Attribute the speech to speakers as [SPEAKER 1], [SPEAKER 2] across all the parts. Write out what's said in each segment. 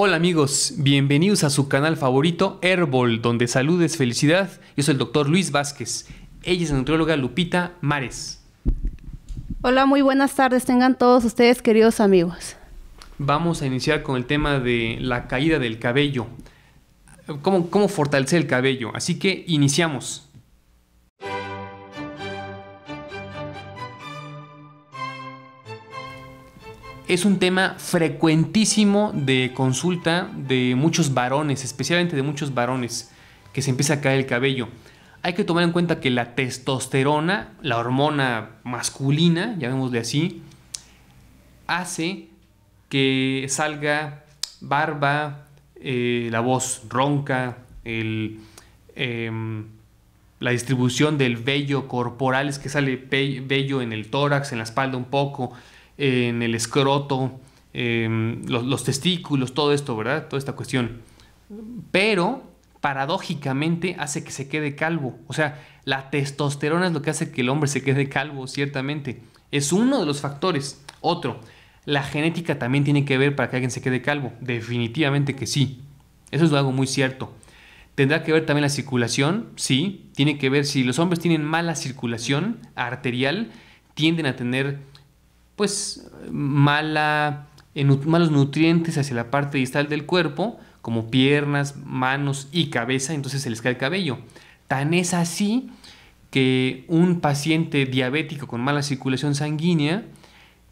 [SPEAKER 1] Hola amigos, bienvenidos a su canal favorito Herbol, donde salud es felicidad. Yo soy el doctor Luis Vázquez. Ella es la nutrióloga Lupita Mares.
[SPEAKER 2] Hola, muy buenas tardes. Tengan todos ustedes, queridos amigos.
[SPEAKER 1] Vamos a iniciar con el tema de la caída del cabello. cómo fortalecer el cabello? Así que iniciamos. es un tema frecuentísimo de consulta de muchos varones, especialmente de muchos varones, que se empieza a caer el cabello. Hay que tomar en cuenta que la testosterona, la hormona masculina, llamémosle así, hace que salga barba, eh, la voz ronca, em, la distribución del vello corporal, es que sale vello en el tórax, en la espalda un poco, en el escroto, em, los, los, testículos, todo esto, ¿verdad? Toda esta cuestión. Pero paradójicamente hace que se quede calvo. O sea, la testosterona es lo que hace que el hombre se quede calvo, ciertamente. Es uno de los factores. Otro, la genética también tiene que ver para que alguien se quede calvo. Definitivamente que sí. Eso es algo muy cierto. ¿Tendrá que ver también la circulación? Sí. Tiene que ver si los hombres tienen mala circulación arterial, tienden a tener pues eh, malos nutrientes hacia la parte distal del cuerpo, como piernas, manos y cabeza, entonces se les cae el cabello. Tan es así que un paciente diabético con mala circulación sanguínea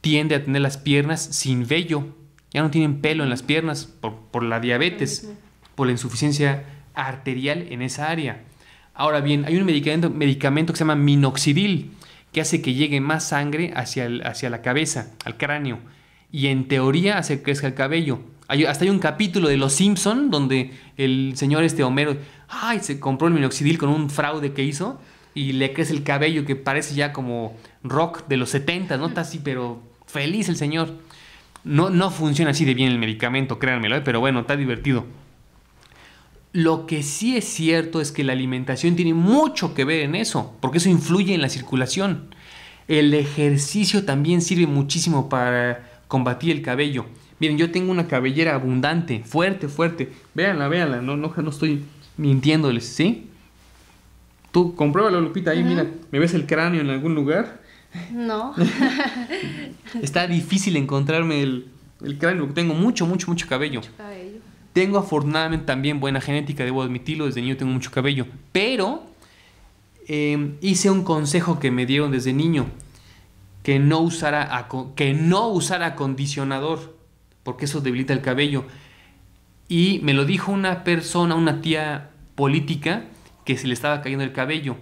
[SPEAKER 1] tiende a tener las piernas sin vello, ya no tienen pelo en las piernas por, la diabetes, por la insuficiencia arterial en esa área. Ahora bien, hay un medicamento, medicamento que se llama minoxidil, que hace que llegue más sangre hacia, hacia la cabeza, al cráneo, y en teoría hace que crezca el cabello. Hay, hasta hay un capítulo de Los Simpson donde el señor este Homero, ay, se compró el minoxidil con un fraude que hizo y le crece el cabello que parece ya como rock de los 70, ¿no? Está así, pero feliz el señor. No, no funciona así de bien el medicamento, créanmelo, ¿eh? pero bueno, está divertido. Lo que sí es cierto es que la alimentación tiene mucho que ver en eso, porque eso influye en la circulación. El ejercicio también sirve muchísimo para combatir el cabello. Miren, yo tengo una cabellera abundante, fuerte, fuerte. Véanla, véanla, no, no, no estoy mintiéndoles, ¿sí? Tú compruébalo, Lupita, ahí, mira, ¿me ves el cráneo en algún lugar? No. Está difícil encontrarme el, el cráneo, porque tengo mucho, mucho, Mucho cabello. Tengo afortunadamente también buena genética, debo admitirlo, desde niño tengo mucho cabello, pero em, hice un consejo que me dieron desde niño, que no usara, que no usara acondicionador, porque eso debilita el cabello. Y me lo dijo una persona, una tía política, que se le estaba cayendo el cabello.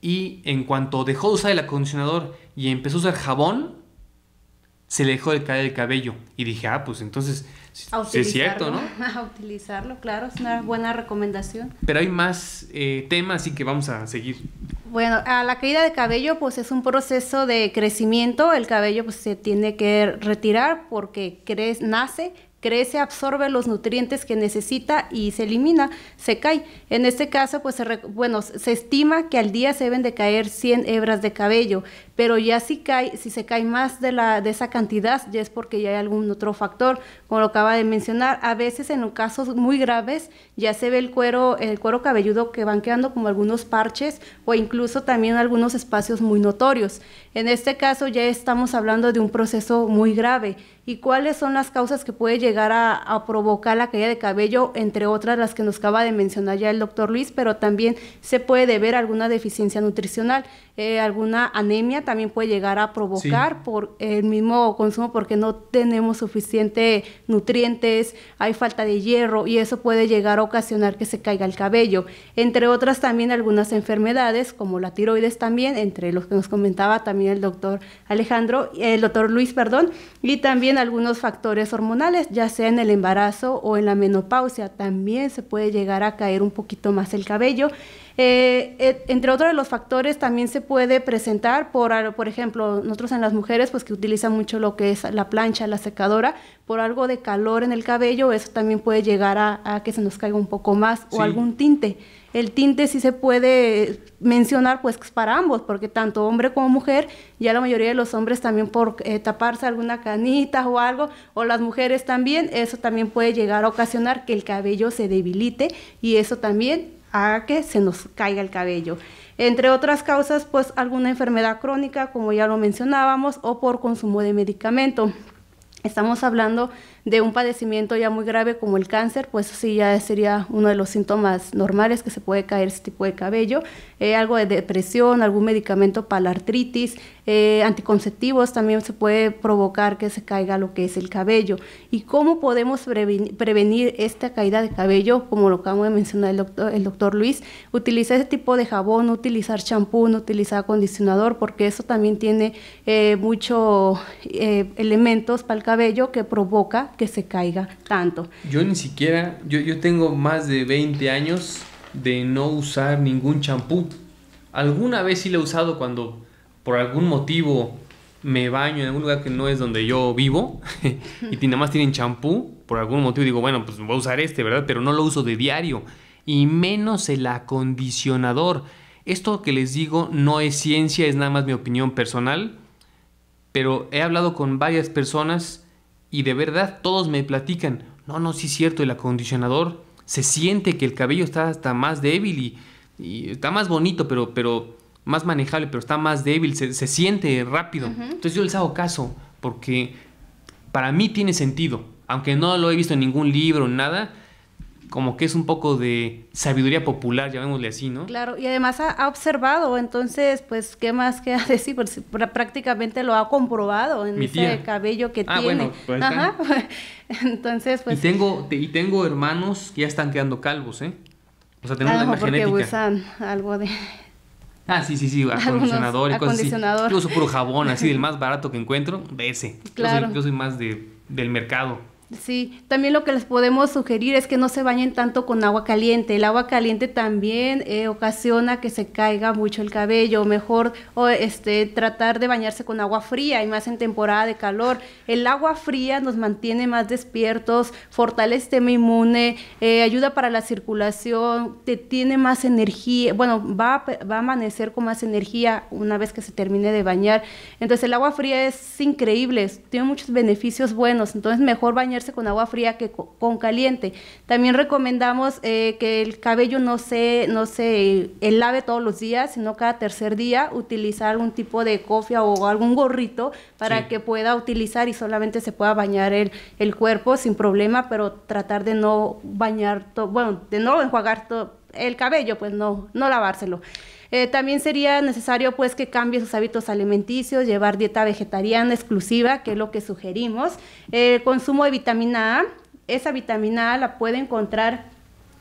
[SPEAKER 1] Y en cuanto dejó de usar el acondicionador y empezó a usar jabón, se le dejó de caer el cabello. Y dije, ah, pues entonces es cierto, ¿no?
[SPEAKER 2] A utilizarlo, claro, es una buena recomendación.
[SPEAKER 1] Pero hay más eh, temas, y que vamos a seguir.
[SPEAKER 2] Bueno, a la caída de cabello, pues es un proceso de crecimiento. El cabello pues, se tiene que retirar porque crece, nace crece, absorbe los nutrientes que necesita y se elimina, se cae. En este caso, pues, se, bueno, se estima que al día se deben de caer 100 hebras de cabello, pero ya si cae, si se cae más de, la, de esa cantidad, ya es porque ya hay algún otro factor, como lo acaba de mencionar, a veces en casos muy graves ya se ve el cuero, el cuero cabelludo que van quedando como algunos parches o incluso también algunos espacios muy notorios. En este caso ya estamos hablando de un proceso muy grave. ¿Y cuáles son las causas que puede llegar a, provocar la caída de cabello, entre otras las que nos acaba de mencionar ya el doctor Luis, pero también se puede deber a alguna deficiencia nutricional? Eh, alguna anemia también puede llegar a provocar por el mismo consumo porque no tenemos suficiente nutrientes, hay falta de hierro y eso puede llegar a ocasionar que se caiga el cabello. Entre otras también algunas enfermedades como la tiroides también, entre los que nos comentaba también el doctor Alejandro, el doctor Luis, perdón, y también algunos factores hormonales, ya sea en el embarazo o en la menopausia, también se puede llegar a caer un poquito más el cabello. Eh, entre otros de los factores también se puede presentar por, por ejemplo, nosotros en las mujeres, pues que utilizan mucho lo que es la plancha, la secadora, por algo de calor en el cabello, eso también puede llegar a, que se nos caiga un poco más o algún tinte. El tinte sí se puede mencionar pues para ambos, porque tanto hombre como mujer, ya la mayoría de los hombres también por eh, taparse alguna canita o algo, o las mujeres también, eso también puede llegar a ocasionar que el cabello se debilite y eso también a que se nos caiga el cabello. Entre otras causas, pues alguna enfermedad crónica, como ya lo mencionábamos, o por consumo de medicamento. Estamos hablando de un padecimiento ya muy grave como el cáncer, pues sí ya sería uno de los síntomas normales que se puede caer ese tipo de cabello, eh, algo de depresión, algún medicamento para la artritis, eh, anticonceptivos también se puede provocar que se caiga lo que es el cabello. ¿Y cómo podemos prevenir, esta caída de cabello? Como lo acabo de mencionar el doctor, el doctor Luis, utilizar ese tipo de jabón, utilizar champú, no utilizar acondicionador, porque eso también tiene eh, muchos elementos para el cabello que provoca que se caiga tanto.
[SPEAKER 1] Yo ni siquiera, yo, tengo más de 20 años de no usar ningún champú. Alguna vez sí lo he usado cuando por algún motivo me baño en algún lugar que no es donde yo vivo y nada más tienen champú, por algún motivo digo, bueno, pues voy a usar este, ¿verdad? Pero no lo uso de diario y menos el acondicionador. Esto que les digo no es ciencia, es nada más mi opinión personal, pero he hablado con varias personas y de verdad todos me platican, no, no, sí es cierto, el acondicionador se siente que el cabello está hasta más débil y, está más bonito, pero, pero más manejable, pero está más débil, se, siente rápido. Entonces yo les hago caso, porque para mí tiene sentido, aunque no lo he visto en ningún libro, nada, como que es un poco de sabiduría popular, llamémosle así, ¿no? Claro,
[SPEAKER 2] y además ha, observado, entonces, pues, ¿qué más queda decir? Pues, prácticamente lo ha comprobado en ese cabello que ah, tiene. Bueno, pues, Ajá. entonces, pues... Y
[SPEAKER 1] tengo, y tengo hermanos que ya están quedando calvos, ¿eh? O sea, tenemos ah, la misma porque usan algo de... Ah, sí, sí, sí, acondicionador y cosas así. Yo puro jabón, así del más barato que encuentro, de Claro. Yo soy, yo soy más de, del mercado.
[SPEAKER 2] Sí, también lo que les podemos sugerir es que no se bañen tanto con agua caliente. El agua caliente también eh, ocasiona que se caiga mucho el cabello. Mejor este, tratar de bañarse con agua fría y más en temporada de calor. El agua fría nos mantiene más despiertos, fortalece el sistema inmune, eh, ayuda para la circulación, te tiene más energía. Bueno, va, va a amanecer con más energía una vez que se termine de bañar. Entonces el agua fría es increíble, tiene muchos beneficios buenos. Entonces mejor bañar con agua fría que con caliente. También recomendamos eh, que el cabello no se, no se lave todos los días, sino cada tercer día utilizar algún tipo de cofia o algún gorrito para que pueda utilizar y solamente se pueda bañar el, cuerpo sin problema, pero tratar de no bañar, bueno, de no enjuagar todo el cabello, pues no, no lavárselo. Eh, también sería necesario pues que cambie sus hábitos alimenticios, llevar dieta vegetariana exclusiva, que es lo que sugerimos. Eh, el consumo de vitamina A, esa vitamina A la puede encontrar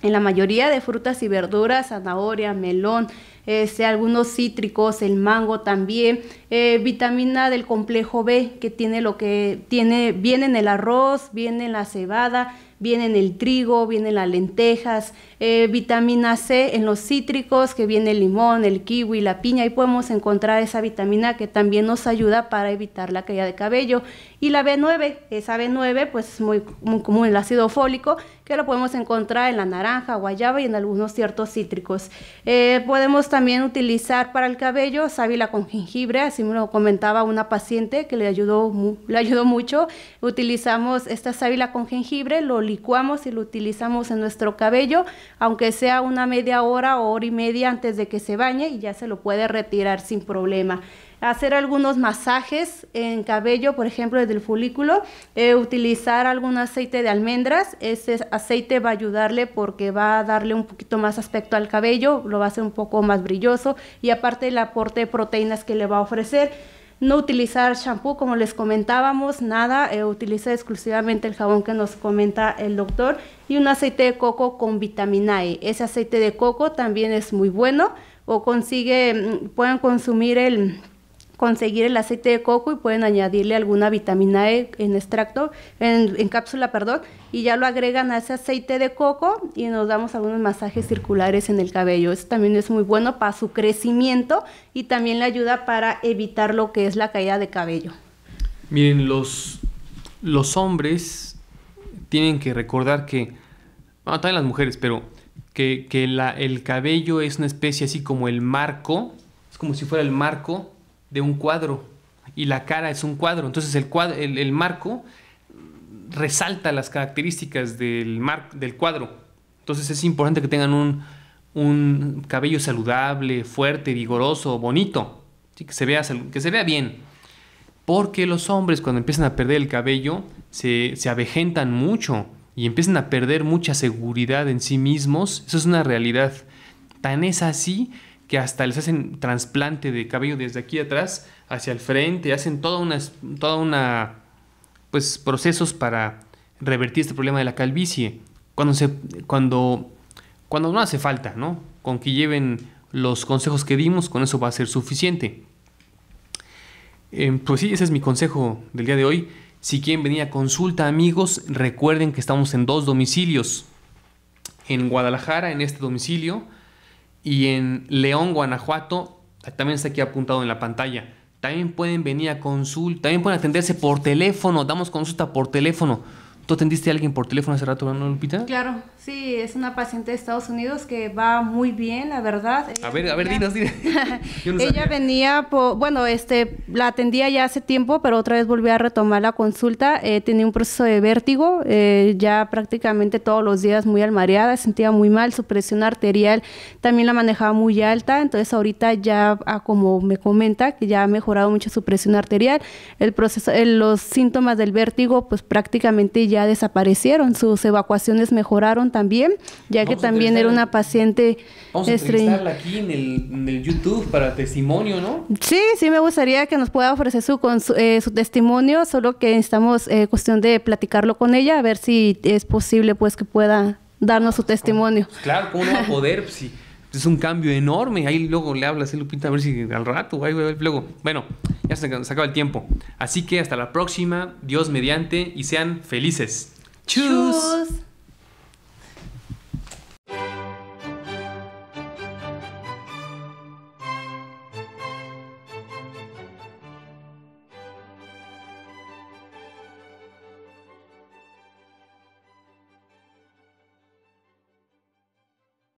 [SPEAKER 2] en la mayoría de frutas y verduras, zanahoria, melón, este, algunos cítricos, el mango también, eh, vitamina del complejo B que tiene lo que tiene, viene en el arroz, viene en la cebada, vienen el trigo, vienen las lentejas, eh, vitamina C en los cítricos, que viene el limón, el kiwi, la piña, y podemos encontrar esa vitamina que también nos ayuda para evitar la caída de cabello. Y la B9, esa B9 pues es muy, común el ácido fólico, que lo podemos encontrar en la naranja, guayaba y en algunos ciertos cítricos. Eh, podemos también utilizar para el cabello sábila con jengibre, así me lo comentaba una paciente que le ayudó, le ayudó mucho. Utilizamos esta sábila con jengibre, lo licuamos y lo utilizamos en nuestro cabello, aunque sea una media hora o hora y media antes de que se bañe y ya se lo puede retirar sin problema hacer algunos masajes en cabello, por ejemplo, desde el folículo, eh, utilizar algún aceite de almendras. Ese aceite va a ayudarle porque va a darle un poquito más aspecto al cabello, lo va a hacer un poco más brilloso y aparte el aporte de proteínas que le va a ofrecer no utilizar shampoo, como les comentábamos, nada, eh, utiliza exclusivamente el jabón que nos comenta el doctor y un aceite de coco con vitamina E. Ese aceite de coco también es muy bueno o consigue, mm, pueden consumir el conseguir el aceite de coco y pueden añadirle alguna vitamina E en extracto, en, cápsula, perdón, y ya lo agregan a ese aceite de coco y nos damos algunos masajes circulares en el cabello. Eso también es muy bueno para su crecimiento y también le ayuda para evitar lo que es la caída de cabello.
[SPEAKER 1] Miren, los, los hombres tienen que recordar que, bueno, también las mujeres, pero que, la, el cabello es una especie así como el marco, es como si fuera el marco de un cuadro y la cara es un cuadro. Entonces el, cuadro, el, marco resalta las características del, mar, del cuadro. Entonces es importante que tengan un, un cabello saludable, fuerte, vigoroso, bonito, que, se vea, que se vea bien. Porque los hombres cuando empiezan a perder el cabello se, se avejentan mucho y empiezan a perder mucha seguridad en sí mismos. Eso es una realidad. Tan es así que hasta les hacen trasplante de cabello desde aquí atrás hacia el frente, hacen toda una, toda pues procesos para revertir este problema de la calvicie. Cuando se cuando no hace falta, ¿no? Con que lleven los consejos que dimos, con eso va a ser suficiente. Em, pues sí, ese es mi consejo del día de hoy. Si quieren venir a consulta, amigos, recuerden que estamos en dos domicilios. En Guadalajara, en este domicilio, y en León, Guanajuato, también está aquí apuntado en la pantalla. También pueden venir a consulta, también pueden atenderse por teléfono, damos consulta por teléfono. ¿Tú atendiste a alguien por teléfono hace rato, no, Lupita?
[SPEAKER 2] Claro, sí, es una paciente de Estados Unidos que va muy bien, la verdad. a ver, a ver, dinos,
[SPEAKER 1] dinos. ella
[SPEAKER 2] venía, por, bueno, este, la atendía ya hace tiempo, pero otra vez volví a retomar la consulta. Eh, tenía un proceso de vértigo, eh, ya prácticamente todos los días muy almareada, sentía muy mal, su presión arterial también la manejaba muy alta, entonces ahorita ya, ah, como me comenta, que ya ha mejorado mucho su presión arterial, el proceso, eh, los síntomas del vértigo, pues prácticamente ya desaparecieron, sus evacuaciones mejoraron también, ya que también era una paciente... Vamos a
[SPEAKER 1] aquí en el, YouTube para testimonio, ¿no?
[SPEAKER 2] Sí, sí me gustaría que nos pueda ofrecer su, eh, su, testimonio, solo que estamos eh, cuestión de platicarlo con ella, a ver si es posible pues que pueda darnos su ah, testimonio.
[SPEAKER 1] Claro, ¿cómo poder? es un cambio enorme. Ahí luego le hablas a Lupita a ver si al rato, ahí, luego. Bueno, ya se, acaba el tiempo. Así que hasta la próxima, Dios mediante, y sean felices.
[SPEAKER 2] ¡Chus! chus